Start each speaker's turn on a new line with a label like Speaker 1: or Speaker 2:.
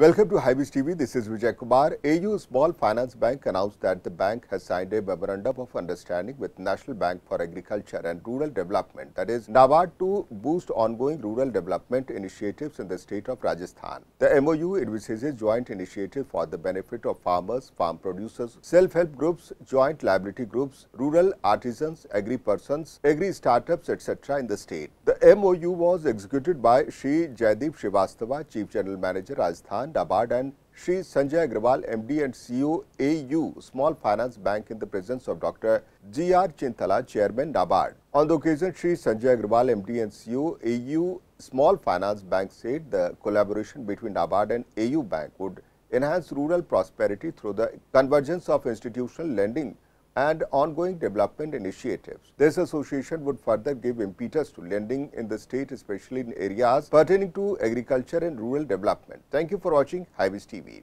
Speaker 1: Welcome to Highways TV. This is Vijay Kumar. AU Small Finance Bank announced that the bank has signed a memorandum of understanding with National Bank for Agriculture and Rural Development, that is NABARD, to boost ongoing rural development initiatives in the state of Rajasthan. The MOU envisages a joint initiative for the benefit of farmers, farm producers, self-help groups, joint liability groups, rural artisans, agri-persons, agri-startups, etc. in the state. The MOU was executed by Shri Jaideep Shivastava, Chief General Manager, Rajasthan Ahmedabad and Sri Sanjay Agrawal, MD and CEO AU Small Finance Bank in the presence of Dr. G.R. Chintala, Chairman Nabard. On the occasion, Sri Sanjay Agrawal, MD and CEO AU Small Finance Bank said the collaboration between Nabard and AU Bank would enhance rural prosperity through the convergence of institutional lending and ongoing development initiatives. This association would further give impetus to lending in the state, especially in areas pertaining to agriculture and rural development. Thank you for watching Highways TV.